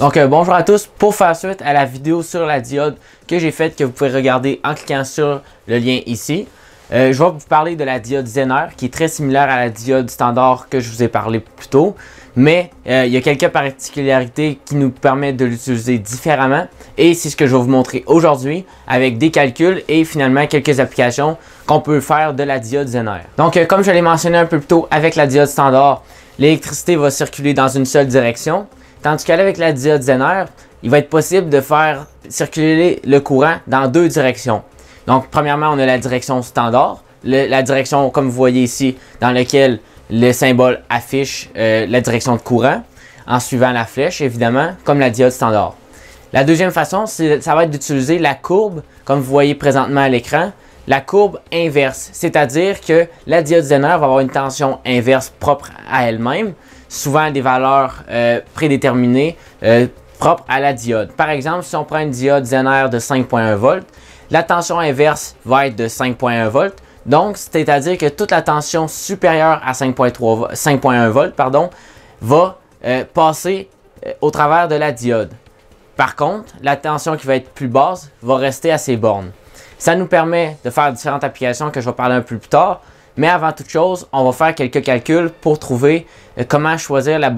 Donc euh, bonjour à tous, pour faire suite à la vidéo sur la diode que j'ai faite, que vous pouvez regarder en cliquant sur le lien ici, euh, je vais vous parler de la diode Zener qui est très similaire à la diode standard que je vous ai parlé plus tôt, mais euh, il y a quelques particularités qui nous permettent de l'utiliser différemment et c'est ce que je vais vous montrer aujourd'hui avec des calculs et finalement quelques applications qu'on peut faire de la diode Zener. Donc comme je l'ai mentionné un peu plus tôt avec la diode standard, l'électricité va circuler dans une seule direction Tandis qu'avec la diode Zener, il va être possible de faire circuler le courant dans deux directions. Donc, premièrement, on a la direction standard, la direction, comme vous voyez ici, dans laquelle le symbole affiche euh, la direction de courant, en suivant la flèche, évidemment, comme la diode standard. La deuxième façon, ça va être d'utiliser la courbe, comme vous voyez présentement à l'écran, la courbe inverse, c'est-à-dire que la diode Zener va avoir une tension inverse propre à elle-même, souvent des valeurs euh, prédéterminées euh, propres à la diode. Par exemple, si on prend une diode zener de 5.1 volts, la tension inverse va être de 5.1 volts. Donc, c'est-à-dire que toute la tension supérieure à 5.1 volts va euh, passer au travers de la diode. Par contre, la tension qui va être plus basse va rester à ses bornes. Ça nous permet de faire différentes applications que je vais parler un peu plus tard, mais avant toute chose, on va faire quelques calculs pour trouver euh, comment choisir la,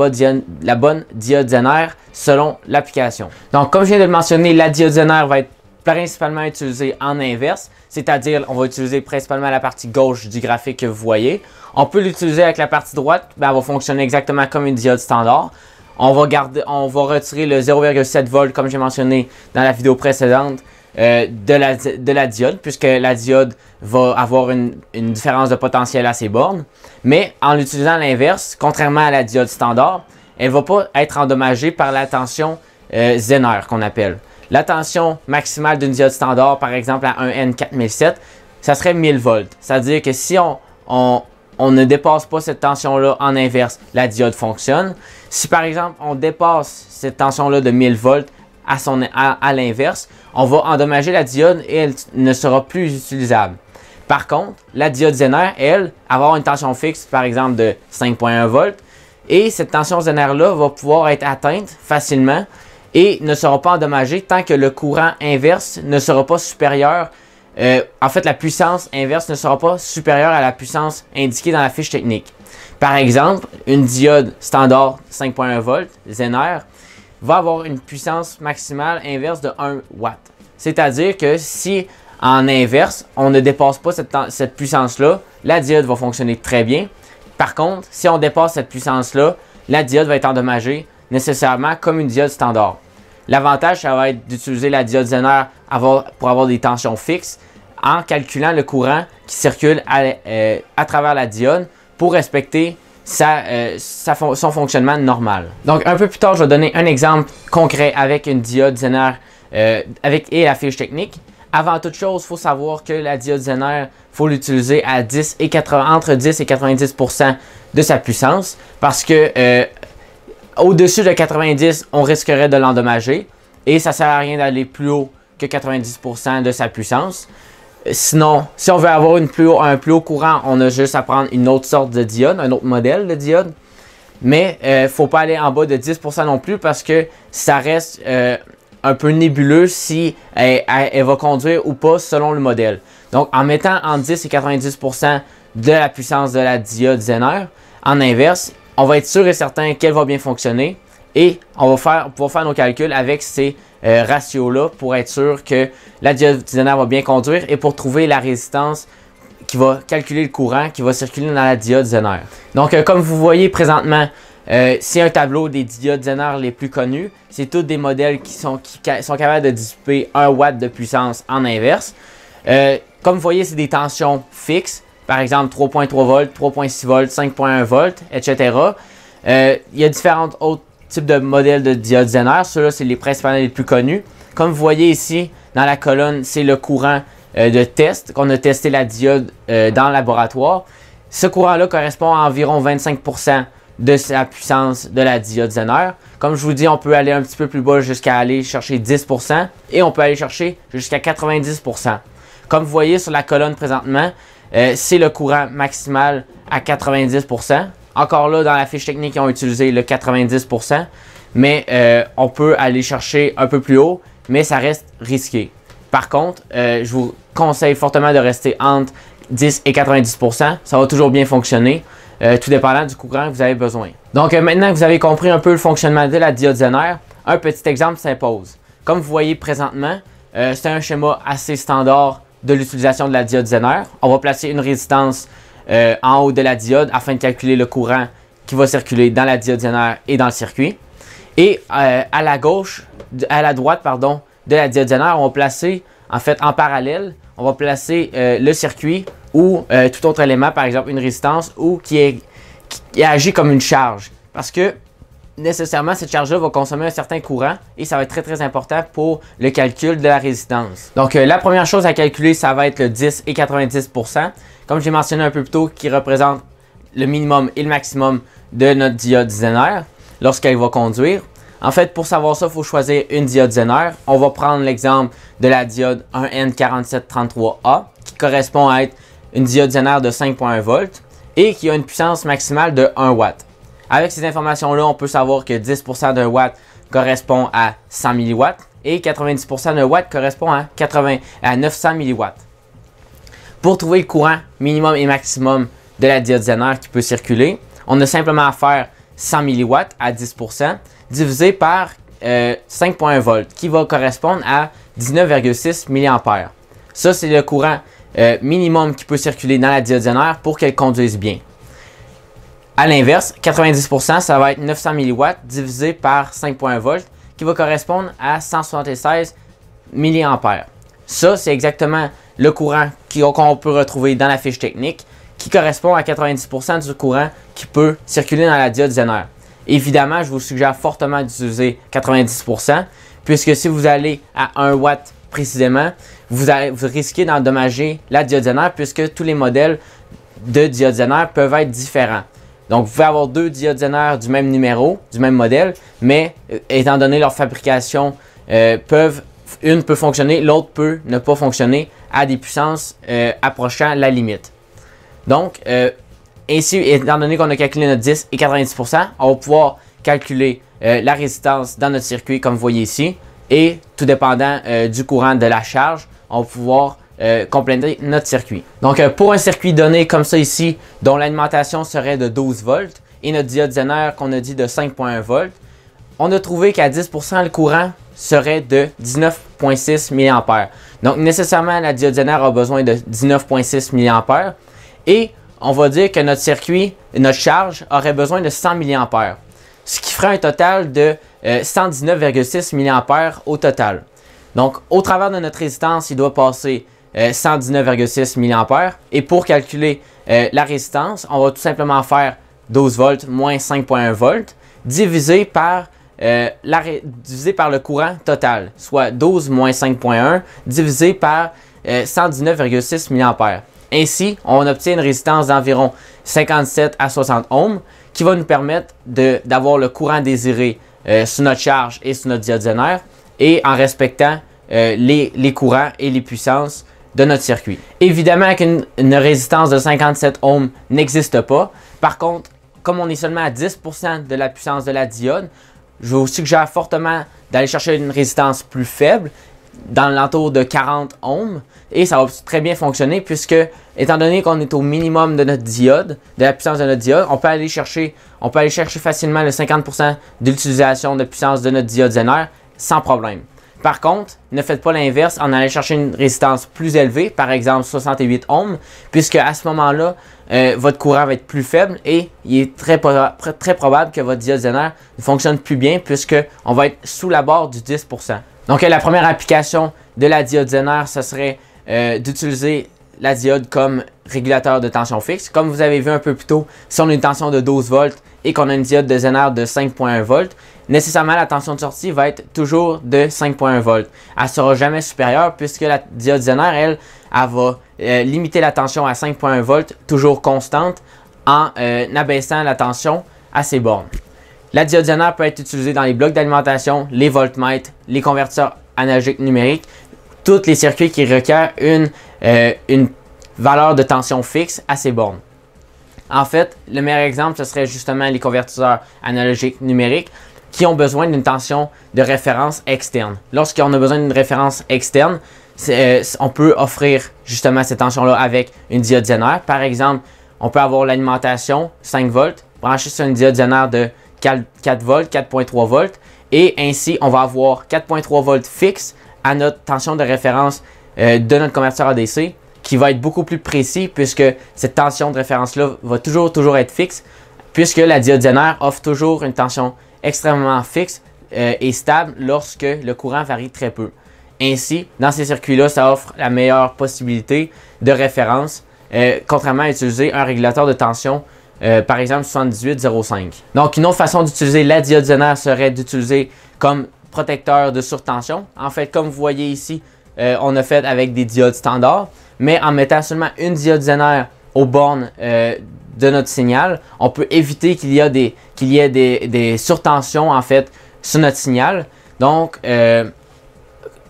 la bonne Zener selon l'application. Donc, comme je viens de le mentionner, la Zener va être principalement utilisée en inverse, c'est-à-dire on va utiliser principalement la partie gauche du graphique que vous voyez. On peut l'utiliser avec la partie droite, ben, elle va fonctionner exactement comme une diode standard. On va, garder, on va retirer le 0,7 V comme j'ai mentionné dans la vidéo précédente euh, de, la, diode, puisque la diode va avoir une, différence de potentiel à ses bornes. Mais en utilisant l'inverse, contrairement à la diode standard, elle ne va pas être endommagée par la tension euh, zener qu'on appelle. La tension maximale d'une diode standard, par exemple à 1 N4007, ça serait 1000 volts. C'est-à-dire que si on, on ne dépasse pas cette tension-là en inverse, la diode fonctionne. Si par exemple on dépasse cette tension-là de 1000 volts, à, son, à, l'inverse, on va endommager la diode et elle ne sera plus utilisable. Par contre, la diode Zener, elle, avoir une tension fixe, par exemple, de 5.1 volts, et cette tension Zener-là va pouvoir être atteinte facilement et ne sera pas endommagée tant que le courant inverse ne sera pas supérieur. Euh, en fait, la puissance inverse ne sera pas supérieure à la puissance indiquée dans la fiche technique. Par exemple, une diode standard 5.1 volts Zener va avoir une puissance maximale inverse de 1 watt. C'est-à-dire que si en inverse, on ne dépasse pas cette, puissance-là, la diode va fonctionner très bien. Par contre, si on dépasse cette puissance-là, la diode va être endommagée nécessairement comme une diode standard. L'avantage, ça va être d'utiliser la diode Zener pour avoir des tensions fixes en calculant le courant qui circule à, euh, à travers la diode pour respecter euh, son fonctionnement normal. Donc un peu plus tard, je vais donner un exemple concret avec une diode Zener euh, avec, et la fiche technique. Avant toute chose, il faut savoir que la diode Zener, faut l'utiliser à 10 et entre 10 et 90% de sa puissance parce que euh, au-dessus de 90, on risquerait de l'endommager et ça sert à rien d'aller plus haut que 90% de sa puissance. Sinon, si on veut avoir un plus haut courant, on a juste à prendre une autre sorte de diode, un autre modèle de diode. Mais il euh, ne faut pas aller en bas de 10% non plus parce que ça reste euh, un peu nébuleux si euh, elle, va conduire ou pas selon le modèle. Donc en mettant en 10 et 90% de la puissance de la diode Zener, en inverse, on va être sûr et certain qu'elle va bien fonctionner. Et on va faire, faire nos calculs avec ces euh, ratios-là pour être sûr que la diode Zener va bien conduire et pour trouver la résistance qui va calculer le courant qui va circuler dans la diode Zener. Donc, euh, comme vous voyez présentement, euh, c'est un tableau des diodes Zener les plus connus. C'est tous des modèles qui sont, sont capables de dissiper 1 watt de puissance en inverse. comme vous voyez, c'est des tensions fixes. Par exemple, 3.3 volts, 3.6 volts, 5.1 volts, etc. Il y a différentes autres type de modèle de Zener. Ceux-là, c'est les principales les plus connus. Comme vous voyez ici, dans la colonne, c'est le courant euh, de test qu'on a testé la diode euh, dans le laboratoire. Ce courant-là correspond à environ 25% de la puissance de la diode Zener. Comme je vous dis, on peut aller un petit peu plus bas jusqu'à aller chercher 10% et on peut aller chercher jusqu'à 90%. Comme vous voyez sur la colonne présentement, euh, c'est le courant maximal à 90%. Encore là, dans la fiche technique, ils ont utilisé le 90%, mais euh, on peut aller chercher un peu plus haut, mais ça reste risqué. Par contre, euh, je vous conseille fortement de rester entre 10 et 90%. Ça va toujours bien fonctionner, euh, tout dépendant du courant que vous avez besoin. Donc maintenant que vous avez compris un peu le fonctionnement de la diode Zener, un petit exemple s'impose. Comme vous voyez présentement, c'est un schéma assez standard de l'utilisation de la diode Zener. On va placer une résistance euh, en haut de la diode afin de calculer le courant qui va circuler dans la diode diodénaire et dans le circuit. Et euh, à la gauche, à la droite, pardon, de la diode diode, on va placer, en fait, en parallèle, on va placer euh, le circuit ou tout autre élément, par exemple une résistance, ou qui, est, qui agit comme une charge. Parce que nécessairement, cette charge-là va consommer un certain courant et ça va être très, très important pour le calcul de la résistance. Donc, euh, la première chose à calculer, ça va être le 10 et 90 comme j'ai mentionné un peu plus tôt, qui représente le minimum et le maximum de notre diode zener lorsqu'elle va conduire. En fait, pour savoir ça, il faut choisir une diode zener. On va prendre l'exemple de la diode 1N4733A qui correspond à être une diode zener de 5.1 volts et qui a une puissance maximale de 1 watt. Avec ces informations-là, on peut savoir que 10% d'un watt correspond à 100 mW et 90% d'un watt correspond à, 900 mW. Pour trouver le courant minimum et maximum de la diode Zener qui peut circuler, on a simplement à faire 100 mW à 10% divisé par 5.1 euh, volts qui va correspondre à 19,6 mA. Ça, c'est le courant euh, minimum qui peut circuler dans la diode Zener pour qu'elle conduise bien. À l'inverse, 90%, ça va être 900 mW divisé par 5.1 v qui va correspondre à 176 mA. Ça, c'est exactement le courant qu'on peut retrouver dans la fiche technique, qui correspond à 90% du courant qui peut circuler dans la diode Zener. Évidemment, je vous suggère fortement d'utiliser 90%, puisque si vous allez à 1 w précisément, vous, vous risquez d'endommager la diode Zener, puisque tous les modèles de diode Zener peuvent être différents. Donc, vous pouvez avoir deux diodénaires du même numéro, du même modèle, mais euh, étant donné leur fabrication, euh, peuvent, une peut fonctionner, l'autre peut ne pas fonctionner à des puissances euh, approchant la limite. Donc, ainsi, étant donné qu'on a calculé notre 10 et 90%, on va pouvoir calculer la résistance dans notre circuit, comme vous voyez ici, et tout dépendant du courant de la charge, on va pouvoir compléter euh, notre circuit. Donc euh, pour un circuit donné comme ça ici, dont l'alimentation serait de 12 volts et notre diode Zener qu'on a dit de 5.1 volts, on a trouvé qu'à 10% le courant serait de 19.6 mA. Donc nécessairement la diode Zener a besoin de 19.6 mA et on va dire que notre circuit, notre charge aurait besoin de 100 mA, ce qui ferait un total de 119,6 euh, mA au total. Donc, au travers de notre résistance, il doit passer 119,6 euh, mAh. Et pour calculer euh, la résistance, on va tout simplement faire 12 volts moins 5,1 volts divisé par, euh, par le courant total, soit 12 moins 5,1 divisé par 119,6 mAh. Ainsi, on obtient une résistance d'environ 57 à 60 ohms qui va nous permettre d'avoir le courant désiré sur notre charge et sur notre Zener et en respectant les, courants et les puissances de notre circuit. Évidemment qu'une résistance de 57 ohms n'existe pas. Par contre, comme on est seulement à 10% de la puissance de la diode, je vous suggère fortement d'aller chercher une résistance plus faible, dans l'entour de 40 ohms, et ça va très bien fonctionner puisque, étant donné qu'on est au minimum de notre diode, de la puissance de notre diode, on peut aller chercher, on peut aller chercher facilement le 50% d'utilisation de puissance de notre diode Zener sans problème. Par contre, ne faites pas l'inverse en allant chercher une résistance plus élevée, par exemple 68 ohms, puisque à ce moment-là, euh, votre courant va être plus faible et il est très, probable que votre diode Zener ne fonctionne plus bien puisque on va être sous la barre du 10%. Donc la première application de la diode Zener, ce serait euh, d'utiliser la diode comme régulateur de tension fixe. Comme vous avez vu un peu plus tôt, si on a une tension de 12 volts et qu'on a une diode de Zener de 5.1 volts, nécessairement la tension de sortie va être toujours de 5.1 volts. Elle ne sera jamais supérieure puisque la diode Zener, elle, elle va euh, limiter la tension à 5.1 volts, toujours constante, en euh, abaissant la tension à ses bornes. La diode Zener peut être utilisée dans les blocs d'alimentation, les voltmètres, les convertisseurs analogiques numériques, tous les circuits qui requièrent une, euh, une valeur de tension fixe à ses bornes. En fait, le meilleur exemple, ce serait justement les convertisseurs analogiques numériques qui ont besoin d'une tension de référence externe. Lorsqu'on a besoin d'une référence externe, euh, on peut offrir justement cette tension-là avec une diode Zener. Par exemple, on peut avoir l'alimentation 5 volts, branchée sur une diode Zener de 4 volts, 4.3 volts, et ainsi on va avoir 4.3 volts fixe à notre tension de référence euh, de notre convertisseur ADC qui va être beaucoup plus précis puisque cette tension de référence-là va toujours, toujours être fixe puisque la diode Zener offre toujours une tension extrêmement fixe euh, et stable lorsque le courant varie très peu. Ainsi, dans ces circuits-là, ça offre la meilleure possibilité de référence, euh, contrairement à utiliser un régulateur de tension, euh, par exemple 7805. Donc, une autre façon d'utiliser la diode Zener serait d'utiliser comme protecteur de surtension. En fait, comme vous voyez ici, on a fait avec des diodes standards, mais en mettant seulement une diode Zener aux bornes de notre signal, on peut éviter qu'il y, qu'il y ait des, des, surtensions en fait sur notre signal. Donc, euh,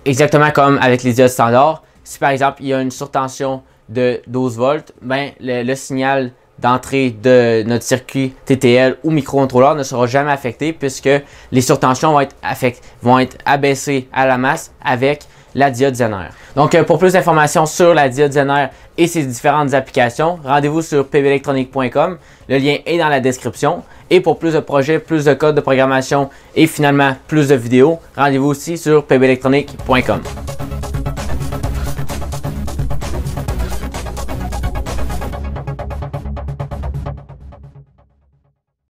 exactement comme avec les diodes standards, si par exemple il y a une surtension de 12 volts, ben, le, signal d'entrée de notre circuit TTL ou microcontrôleur ne sera jamais affecté puisque les surtensions vont être, vont être abaissées à la masse avec la diode Zener. Donc, euh, pour plus d'informations sur la diode Zener et ses différentes applications, rendez-vous sur pbelectronique.com. Le lien est dans la description. Et pour plus de projets, plus de codes de programmation et finalement plus de vidéos, rendez-vous aussi sur pbelectronique.com.